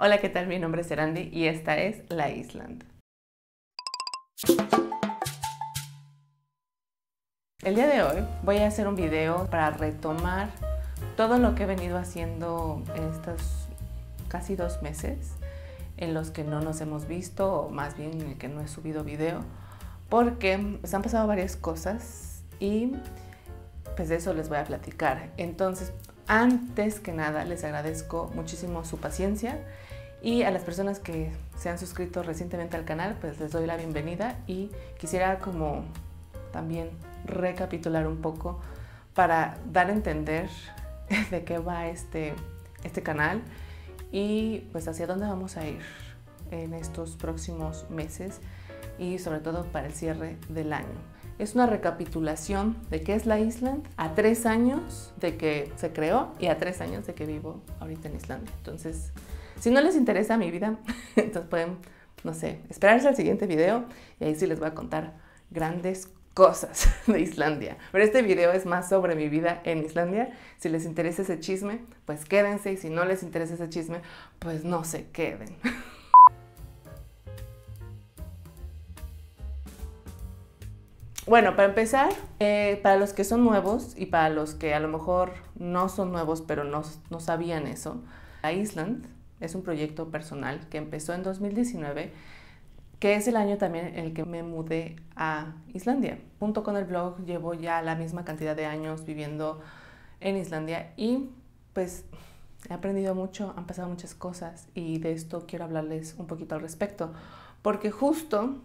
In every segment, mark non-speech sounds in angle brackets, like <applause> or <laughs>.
Hola, ¿qué tal? Mi nombre es Erandi y esta es La Island. El día de hoy voy a hacer un video para retomar todo lo que he venido haciendo estos casi dos meses en los que no nos hemos visto o más bien en el que no he subido video porque se pues, han pasado varias cosas y pues de eso les voy a platicar. Entonces, antes que nada les agradezco muchísimo su paciencia y a las personas que se han suscrito recientemente al canal, pues les doy la bienvenida y quisiera como también recapitular un poco para dar a entender <laughs> de qué va este, este canal y pues hacia dónde vamos a ir en estos próximos meses y sobre todo para el cierre del año. Es una recapitulación de qué es la Island a tres años de que se creó y a tres años de que vivo ahorita en Islandia. Entonces si no les interesa mi vida, <laughs> entonces pueden, no sé, esperarse al siguiente video y ahí sí les voy a contar grandes cosas <laughs> de Islandia. Pero este video es más sobre mi vida en Islandia. Si les interesa ese chisme, pues quédense y si no les interesa ese chisme, pues no se queden. <laughs> Bueno, para empezar, eh, para los que son nuevos y para los que a lo mejor no son nuevos pero no, no sabían eso, a Island es un proyecto personal que empezó en 2019, que es el año también en el que me mudé a Islandia. Junto con el blog llevo ya la misma cantidad de años viviendo en Islandia y pues he aprendido mucho, han pasado muchas cosas y de esto quiero hablarles un poquito al respecto, porque justo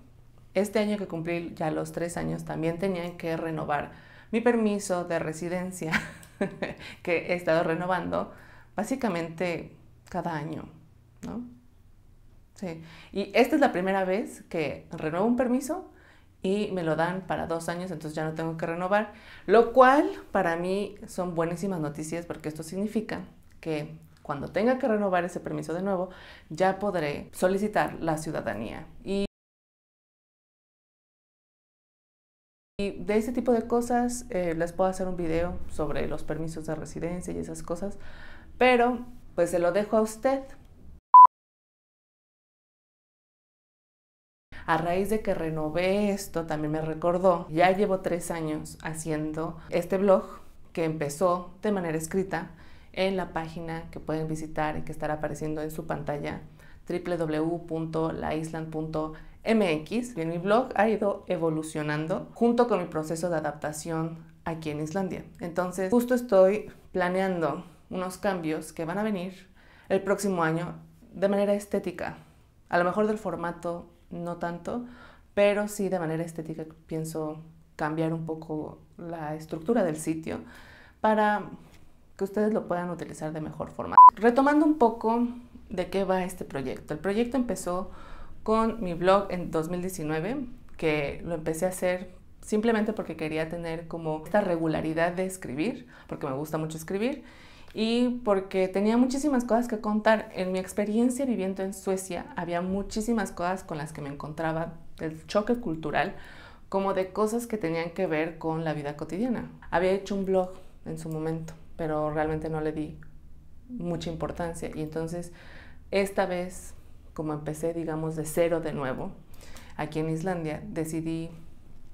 este año que cumplí ya los tres años también tenía que renovar mi permiso de residencia <laughs> que he estado renovando básicamente cada año, ¿no? Sí. Y esta es la primera vez que renuevo un permiso y me lo dan para dos años, entonces ya no tengo que renovar, lo cual para mí son buenísimas noticias porque esto significa que cuando tenga que renovar ese permiso de nuevo, ya podré solicitar la ciudadanía. Y de ese tipo de cosas eh, les puedo hacer un video sobre los permisos de residencia y esas cosas, pero pues se lo dejo a usted. A raíz de que renové esto, también me recordó, ya llevo tres años haciendo este blog que empezó de manera escrita en la página que pueden visitar y que estará apareciendo en su pantalla www.laisland.mx. Y mi blog ha ido evolucionando junto con mi proceso de adaptación aquí en Islandia. Entonces, justo estoy planeando unos cambios que van a venir el próximo año de manera estética. A lo mejor del formato no tanto, pero sí de manera estética pienso cambiar un poco la estructura del sitio para que ustedes lo puedan utilizar de mejor forma. Retomando un poco de qué va este proyecto. El proyecto empezó con mi blog en 2019, que lo empecé a hacer simplemente porque quería tener como esta regularidad de escribir, porque me gusta mucho escribir, y porque tenía muchísimas cosas que contar. En mi experiencia viviendo en Suecia había muchísimas cosas con las que me encontraba del choque cultural, como de cosas que tenían que ver con la vida cotidiana. Había hecho un blog en su momento, pero realmente no le di mucha importancia y entonces esta vez, como empecé digamos de cero de nuevo, aquí en Islandia, decidí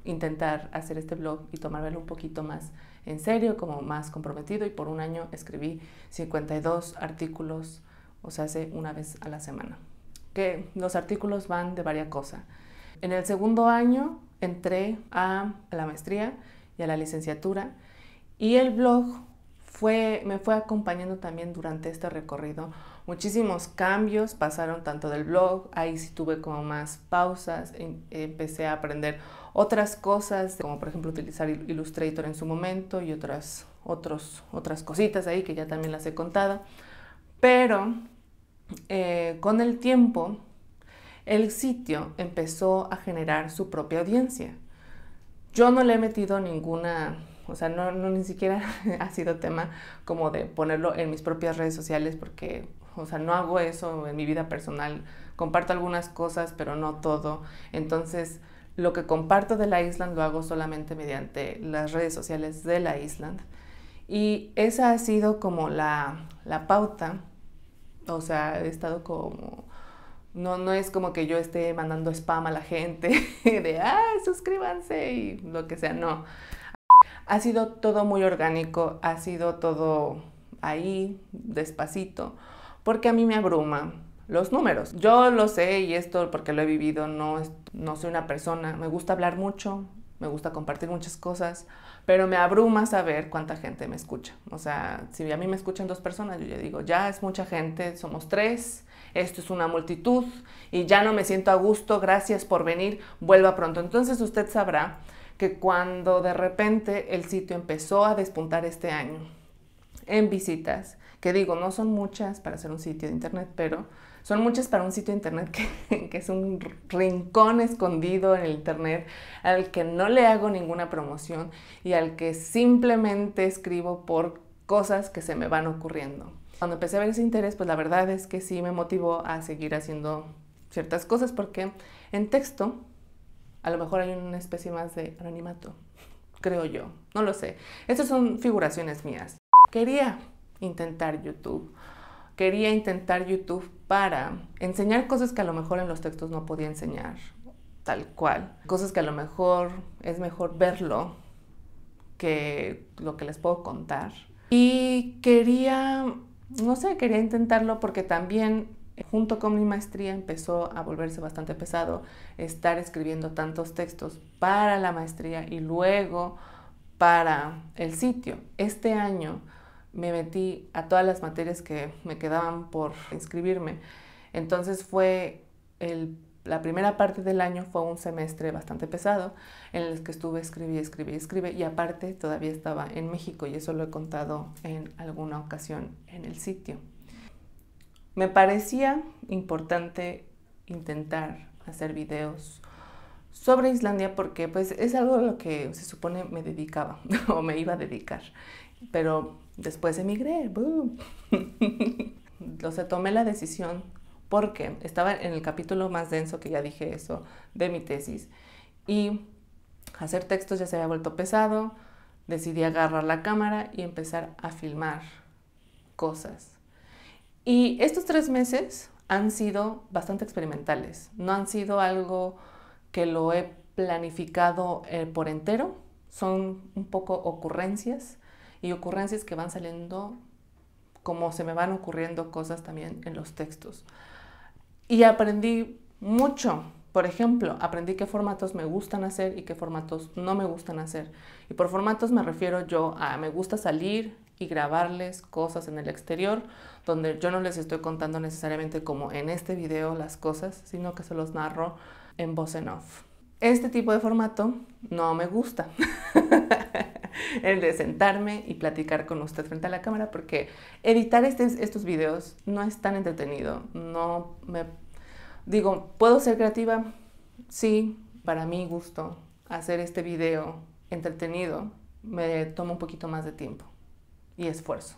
intentar hacer este blog y tomarlo un poquito más en serio, como más comprometido y por un año escribí 52 artículos, o sea, hace una vez a la semana. Que los artículos van de varias cosas. En el segundo año entré a la maestría y a la licenciatura y el blog fue, me fue acompañando también durante este recorrido muchísimos cambios pasaron tanto del blog, ahí sí tuve como más pausas, em, empecé a aprender otras cosas, como por ejemplo utilizar Illustrator en su momento y otras, otros, otras cositas ahí que ya también las he contado, pero eh, con el tiempo el sitio empezó a generar su propia audiencia. Yo no le he metido ninguna o sea, no, ni siquiera <laughs> ha sido tema como de ponerlo en mis propias redes sociales porque o sea, no hago eso en mi vida personal, comparto algunas cosas, pero no todo. Entonces, lo que comparto de la Island lo hago solamente mediante las redes sociales de la Island. Y esa ha sido como la, pauta, o sea, he estado como no, no es como que yo esté mandando spam a la gente <laughs> de, ah, suscríbanse y lo que sea, no. Ha sido todo muy orgánico, ha sido todo ahí, despacito porque a mí me abruma los números. Yo lo sé y esto porque lo he vivido, no, soy una persona, me gusta hablar mucho, me gusta compartir muchas cosas, pero me abruma saber cuánta gente me escucha. O sea, si a mí me escuchan dos personas, yo ya digo, ya es mucha gente, somos tres, esto es una multitud y ya no me siento a gusto, gracias por venir, vuelva pronto. Entonces usted sabrá que cuando de repente el sitio empezó a despuntar este año en visitas, que digo, no son muchas para hacer un sitio de internet, pero son muchas para un sitio de internet <laughs> que, es un rincón escondido en el internet al que no le hago ninguna promoción y al que simplemente escribo por cosas que se me van ocurriendo. Cuando empecé a ver ese interés, pues la verdad es que sí me motivó a seguir haciendo ciertas cosas porque en texto a lo mejor hay una especie más de anonimato, creo yo, no lo sé. Estas son figuraciones mías. Quería intentar YouTube. Quería intentar YouTube para enseñar cosas que a lo mejor en los textos no podía enseñar, tal cual. Cosas que a lo mejor es mejor verlo que lo que les puedo contar. Y quería, no sé, quería intentarlo porque también eh, junto con mi maestría empezó a volverse bastante pesado estar escribiendo tantos textos para la maestría y luego para el sitio. Este año me metí a todas las materias que me quedaban por inscribirme. Entonces fue la primera parte del año fue un semestre bastante pesado en el que estuve escribí, escribí, escribe y aparte todavía estaba en México y eso lo he contado en alguna ocasión en el sitio. Me parecía importante intentar hacer videos sobre Islandia porque pues es algo a lo que se supone me dedicaba <laughs> o me iba a dedicar, pero Después emigré. Boom. Entonces <laughs> tomé la decisión porque estaba en el capítulo más denso que ya dije eso de mi tesis. Y hacer textos ya se había vuelto pesado. Decidí agarrar la cámara y empezar a filmar cosas. Y estos tres meses han sido bastante experimentales. No han sido algo que lo he planificado eh, por entero. Son un poco ocurrencias y ocurrencias que van saliendo como se me van ocurriendo cosas también en los textos. Y aprendí mucho. Por ejemplo, aprendí qué formatos me gustan hacer y qué formatos no me gustan hacer. Y por formatos me refiero yo a me gusta salir y grabarles cosas en el exterior, donde yo no les estoy contando necesariamente como en este video las cosas, sino que se los narro en voz en off. Este tipo de formato no me gusta. <laughs> <laughs> el de sentarme y platicar con usted frente a la cámara, porque editar este, estos videos no es tan entretenido. No me. Digo, ¿puedo ser creativa? Sí, para mi gusto, hacer este video entretenido me toma un poquito más de tiempo y esfuerzo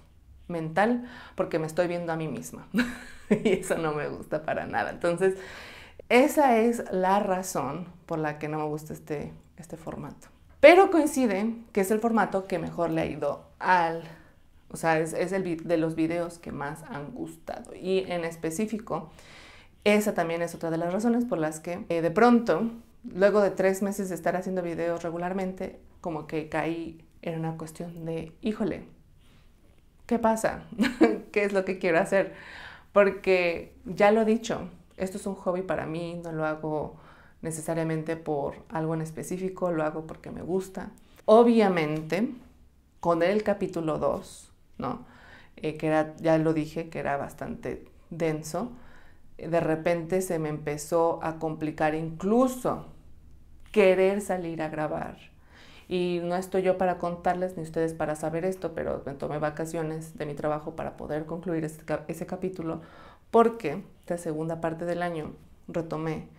mental porque me estoy viendo a mí misma <laughs> y eso no me gusta para nada. Entonces, esa es la razón por la que no me gusta este, este formato pero coincide que es el formato que mejor le ha ido al, o sea, es, el de los videos que más han gustado. Y en específico, esa también es otra de las razones por las que eh, de pronto, luego de tres meses de estar haciendo videos regularmente, como que caí en una cuestión de, híjole, ¿qué pasa? <laughs> ¿Qué es lo que quiero hacer? Porque ya lo he dicho, esto es un hobby para mí, no lo hago necesariamente por algo en específico, lo hago porque me gusta. Obviamente, con el capítulo 2, ¿no? Eh, que era, ya lo dije, que era bastante denso, de repente se me empezó a complicar incluso querer salir a grabar. Y no estoy yo para contarles ni ustedes para saber esto, pero me tomé vacaciones de mi trabajo para poder concluir este ese, capítulo, porque la segunda parte del año retomé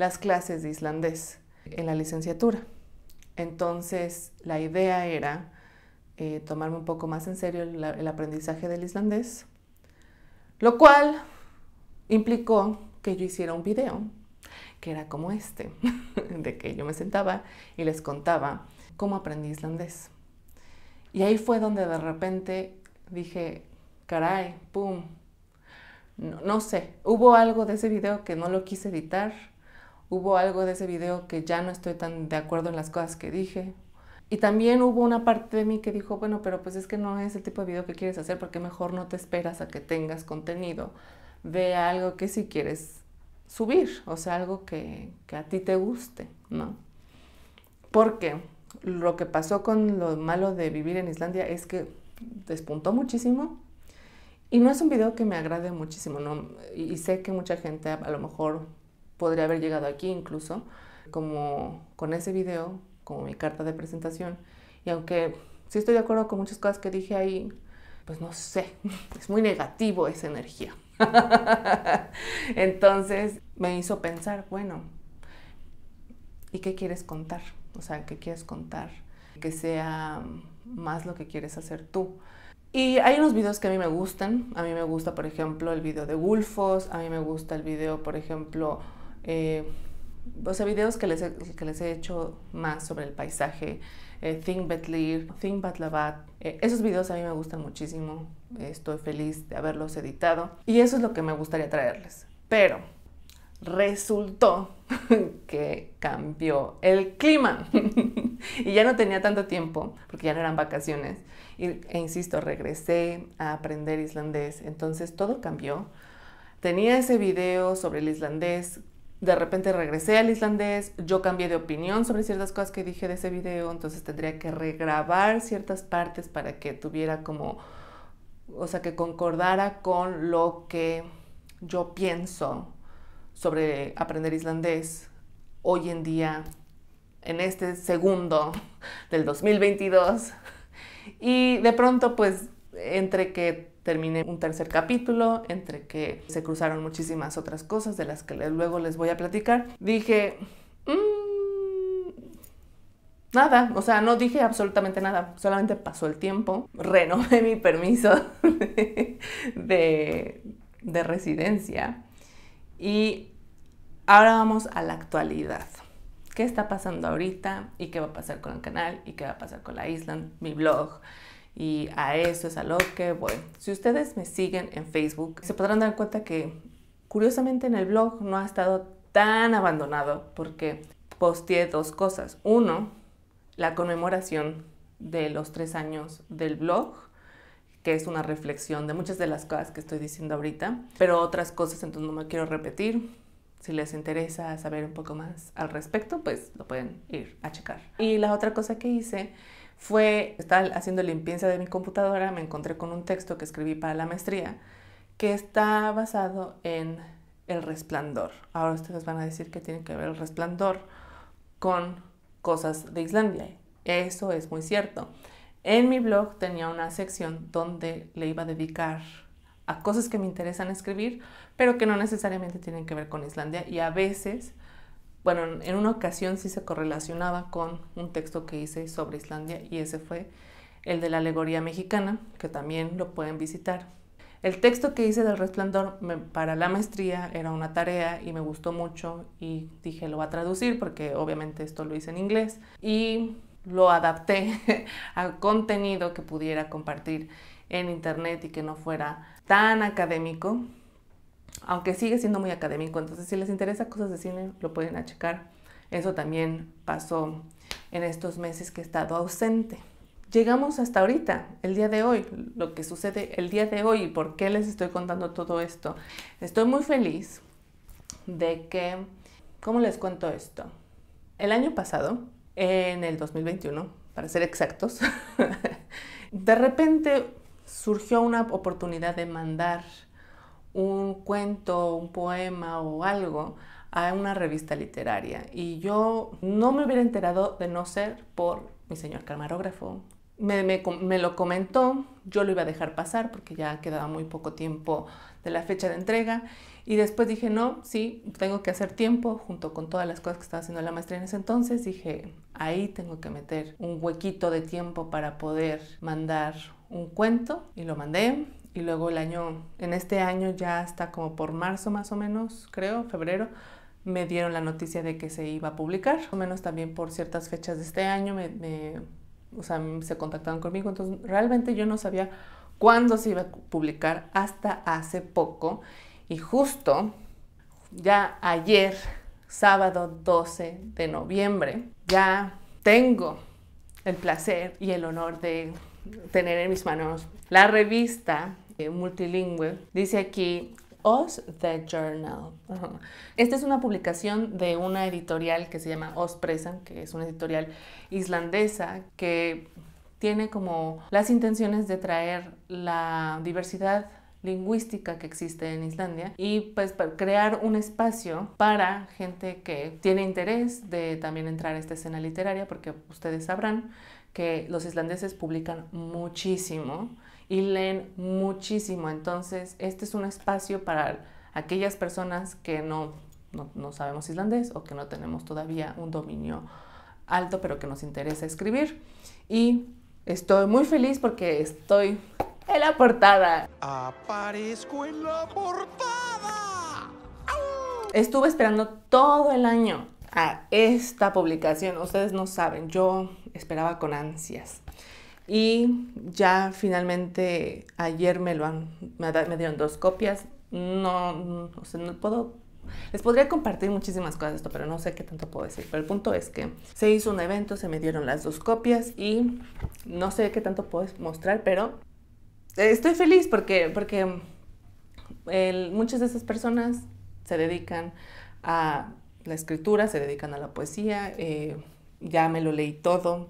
las clases de islandés en la licenciatura. Entonces la idea era eh, tomarme un poco más en serio el, aprendizaje del islandés, lo cual implicó que yo hiciera un video que era como este, <laughs> de que yo me sentaba y les contaba cómo aprendí islandés. Y ahí fue donde de repente dije, caray, pum, no, sé, hubo algo de ese video que no lo quise editar, hubo algo de ese video que ya no estoy tan de acuerdo en las cosas que dije. Y también hubo una parte de mí que dijo, bueno, pero pues es que no es el tipo de video que quieres hacer porque mejor no te esperas a que tengas contenido. Ve algo que sí quieres subir, o sea, algo que, a ti te guste, ¿no? Porque lo que pasó con lo malo de vivir en Islandia es que despuntó muchísimo y no es un video que me agrade muchísimo, ¿no? Y, sé que mucha gente a lo mejor podría haber llegado aquí incluso como con ese video, como mi carta de presentación. Y aunque sí estoy de acuerdo con muchas cosas que dije ahí, pues no sé, <laughs> es muy negativo esa energía. <laughs> Entonces me hizo pensar, bueno, ¿y qué quieres contar? O sea, ¿qué quieres contar? Que sea más lo que quieres hacer tú. Y hay unos videos que a mí me gustan. A mí me gusta, por ejemplo, el video de Wolfos. A mí me gusta el video, por ejemplo, eh, o sea, videos que les, he, que les he hecho más sobre el paisaje, eh, Think Betlir, Think Batlabat. Eh, esos videos a mí me gustan muchísimo. Estoy feliz de haberlos editado. Y eso es lo que me gustaría traerles. Pero resultó <laughs> que cambió el clima <laughs> y ya no tenía tanto tiempo porque ya no eran vacaciones e insisto regresé a aprender islandés entonces todo cambió tenía ese video sobre el islandés de repente regresé al islandés, yo cambié de opinión sobre ciertas cosas que dije de ese video, entonces tendría que regrabar ciertas partes para que tuviera como, o sea, que concordara con lo que yo pienso sobre aprender islandés hoy en día, en este segundo del 2022. Y de pronto, pues, entre que terminé un tercer capítulo, entre que se cruzaron muchísimas otras cosas de las que luego les voy a platicar, dije, mm, nada, o sea, no dije absolutamente nada, solamente pasó el tiempo, renové mi permiso <laughs> de, residencia y ahora vamos a la actualidad. ¿Qué está pasando ahorita? ¿Y qué va a pasar con el canal? ¿Y qué va a pasar con la Island? Mi blog y a eso es a lo que voy. Si ustedes me siguen en Facebook, se podrán dar cuenta que curiosamente en el blog no ha estado tan abandonado porque posteé dos cosas. Uno, la conmemoración de los tres años del blog, que es una reflexión de muchas de las cosas que estoy diciendo ahorita, pero otras cosas entonces no me quiero repetir. Si les interesa saber un poco más al respecto, pues lo pueden ir a checar. Y la otra cosa que hice fue, estaba haciendo limpieza de mi computadora, me encontré con un texto que escribí para la maestría que está basado en el resplandor. Ahora ustedes van a decir que tiene que ver el resplandor con cosas de Islandia. Eso es muy cierto. En mi blog tenía una sección donde le iba a dedicar a cosas que me interesan escribir, pero que no necesariamente tienen que ver con Islandia y a veces bueno, en una ocasión sí se correlacionaba con un texto que hice sobre Islandia y ese fue el de la alegoría mexicana, que también lo pueden visitar. El texto que hice del resplandor para la maestría era una tarea y me gustó mucho y dije lo voy a traducir porque obviamente esto lo hice en inglés y lo adapté a <laughs> contenido que pudiera compartir en internet y que no fuera tan académico aunque sigue siendo muy académico. Entonces, si les interesa cosas de cine, lo pueden achecar. Eso también pasó en estos meses que he estado ausente. Llegamos hasta ahorita, el día de hoy, lo que sucede el día de hoy y por qué les estoy contando todo esto. Estoy muy feliz de que, ¿cómo les cuento esto? El año pasado, en el 2021, para ser exactos, <laughs> de repente surgió una oportunidad de mandar un cuento, un poema o algo a una revista literaria. Y yo no me hubiera enterado de no ser por mi señor camarógrafo. Me, lo comentó, yo lo iba a dejar pasar porque ya quedaba muy poco tiempo de la fecha de entrega. Y después dije, no, sí, tengo que hacer tiempo, junto con todas las cosas que estaba haciendo la maestría en ese entonces. Dije, ahí tengo que meter un huequito de tiempo para poder mandar un cuento. Y lo mandé y luego el año, en este año ya hasta como por marzo más o menos, creo, febrero, me dieron la noticia de que se iba a publicar, más o menos también por ciertas fechas de este año, o sea, se contactaron conmigo, entonces realmente yo no sabía cuándo se iba a publicar hasta hace poco y justo ya ayer, sábado 12 de noviembre, ya tengo el placer y el honor de tener en mis manos la revista eh, multilingüe. Dice aquí, os The Journal. Esta es una publicación de una editorial que se llama Oz Presa, que es una editorial islandesa que tiene como las intenciones de traer la diversidad lingüística que existe en Islandia y pues crear un espacio para gente que tiene interés de también entrar a esta escena literaria porque ustedes sabrán que los islandeses publican muchísimo y leen muchísimo. Entonces, este es un espacio para aquellas personas que no, no, sabemos islandés o que no tenemos todavía un dominio alto, pero que nos interesa escribir. Y estoy muy feliz porque estoy en la portada. Aparezco en la portada. Estuve esperando todo el año a esta publicación. Ustedes no saben, yo esperaba con ansias. Y ya finalmente ayer me lo han, me, dieron dos copias. No, no puedo les podría compartir muchísimas cosas esto, pero no sé qué tanto puedo decir. Pero el punto es que se hizo un evento, se me dieron las dos copias y no sé qué tanto puedo mostrar, pero eh, estoy feliz porque, porque muchas de esas personas se dedican a la escritura, se dedican a la poesía. Eh, ya me lo leí todo.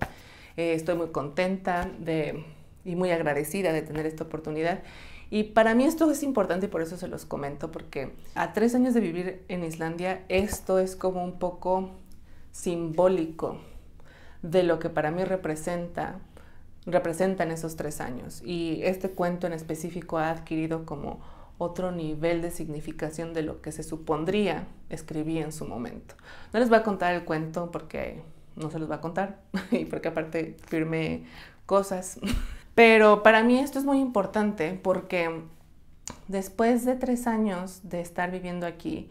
Eh, estoy muy contenta de, y muy agradecida de tener esta oportunidad. Y para mí esto es importante y por eso se los comento, porque a tres años de vivir en Islandia, esto es como un poco simbólico de lo que para mí representa representan esos tres años. Y este cuento en específico ha adquirido como otro nivel de significación de lo que se supondría escribí en su momento. No les voy a contar el cuento porque no se los va a contar <laughs> y porque aparte firmé cosas. <laughs> Pero para mí esto es muy importante porque después de tres años de estar viviendo aquí,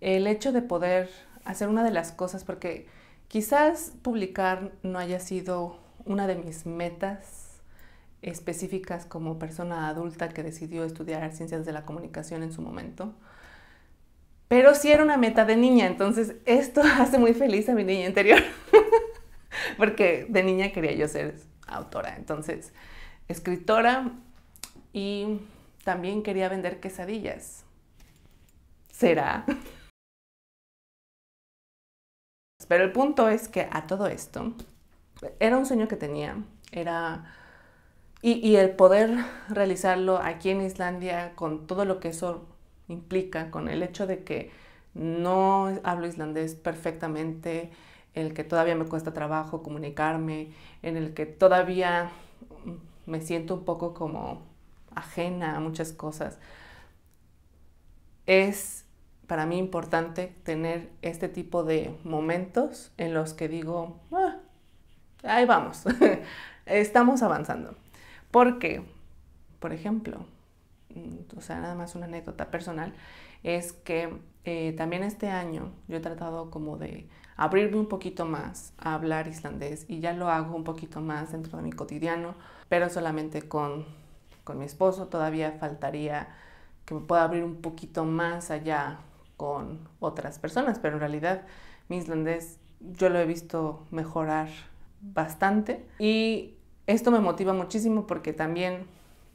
el hecho de poder hacer una de las cosas, porque quizás publicar no haya sido una de mis metas específicas como persona adulta que decidió estudiar ciencias de la comunicación en su momento. Pero sí era una meta de niña, entonces esto <laughs> hace muy feliz a mi niña interior, <laughs> porque de niña quería yo ser autora, entonces escritora y también quería vender quesadillas. ¿Será? <laughs> Pero el punto es que a todo esto, era un sueño que tenía, era y, el poder realizarlo aquí en Islandia con todo lo que eso implica, con el hecho de que no hablo islandés perfectamente, en el que todavía me cuesta trabajo comunicarme, en el que todavía me siento un poco como ajena a muchas cosas. Es para mí importante tener este tipo de momentos en los que digo, ah, ahí vamos, <laughs> estamos avanzando. Porque, por ejemplo, mm, o sea, nada más una anécdota personal, es que eh, también este año yo he tratado como de abrirme un poquito más a hablar islandés y ya lo hago un poquito más dentro de mi cotidiano, pero solamente con, con mi esposo. Todavía faltaría que me pueda abrir un poquito más allá con otras personas, pero en realidad mi islandés yo lo he visto mejorar bastante y esto me motiva muchísimo porque también,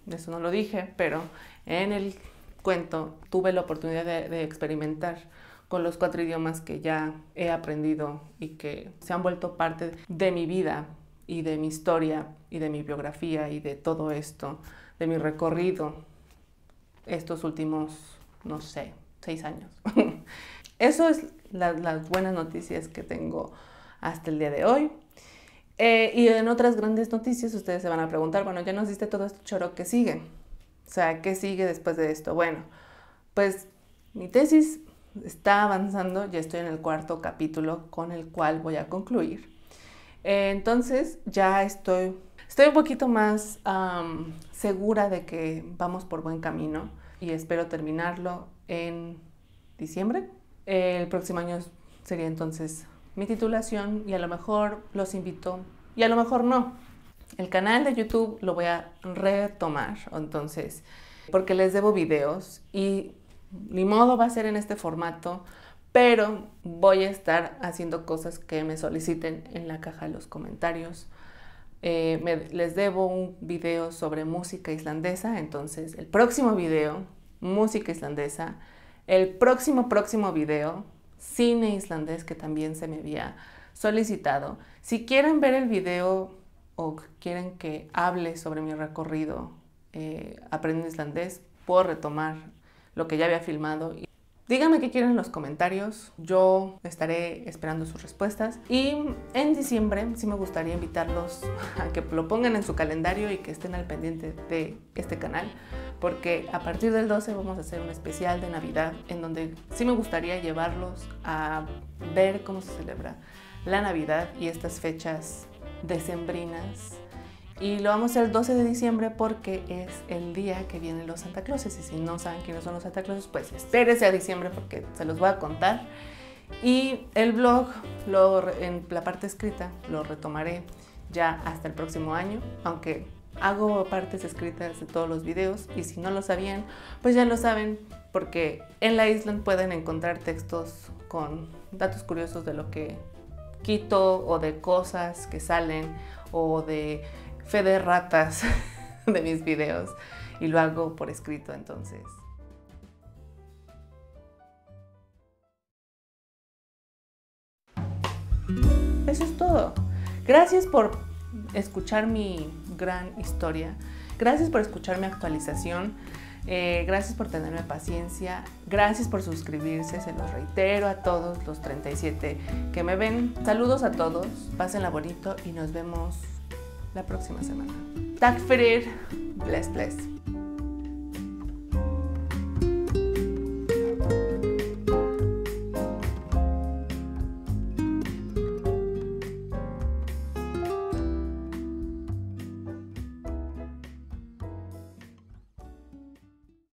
eso no lo dije, pero en el cuento tuve la oportunidad de, experimentar con los cuatro idiomas que ya he aprendido y que se han vuelto parte de mi vida y de mi historia y de mi biografía y de todo esto, de mi recorrido estos últimos, no sé, seis años. <laughs> Eso es las buenas noticias que tengo hasta el día de hoy. Eh, y en otras grandes noticias ustedes se van a preguntar, bueno, ya nos diste todo este choro, ¿qué sigue? O sea, ¿qué sigue después de esto? Bueno, pues mi tesis está avanzando, ya estoy en el cuarto capítulo con el cual voy a concluir. Eh, entonces ya estoy, estoy un poquito más segura de que vamos por buen camino y espero terminarlo en diciembre. El próximo año sería entonces mi titulación y a lo mejor los invito y a lo mejor no. El canal de YouTube lo voy a retomar, entonces, porque les debo videos y mi modo va a ser en este formato, pero voy a estar haciendo cosas que me soliciten en la caja de los comentarios. Eh, les debo un video sobre música islandesa, entonces el próximo video, música islandesa, el próximo, próximo video, cine islandés que también se me había solicitado. Si quieren ver el video o quieren que hable sobre mi recorrido eh, aprendiendo Islandés, puedo retomar lo que ya había filmado. Díganme qué quieren en los comentarios, yo estaré esperando sus respuestas. Y en diciembre sí me gustaría invitarlos <laughs> a que lo pongan en su calendario y que estén al pendiente de este canal porque a partir del 12 vamos a hacer un especial de Navidad en donde sí me gustaría llevarlos a ver cómo se celebra la Navidad y estas fechas decembrinas. Y lo vamos a hacer el 12 de diciembre porque es el día que vienen los Santa Clauses. Y si no saben quiénes son los Santa Clauses, pues espérense a diciembre porque se los voy a contar. Y el blog, en la parte escrita, lo retomaré ya hasta el próximo año, aunque hago partes escritas de todos los videos y si no lo sabían, pues ya lo saben porque en la Island pueden encontrar textos con datos curiosos de lo que quito o de cosas que salen o de fe de ratas <laughs> de mis videos y lo hago por escrito entonces. Eso es todo. Gracias por escuchar mi gran historia. Gracias por escuchar mi actualización. Eh, gracias por tenerme paciencia. Gracias por suscribirse. Se los reitero a todos los 37 que me ven. Saludos a todos. la bonito y nos vemos la próxima semana. Tag Bless, bless.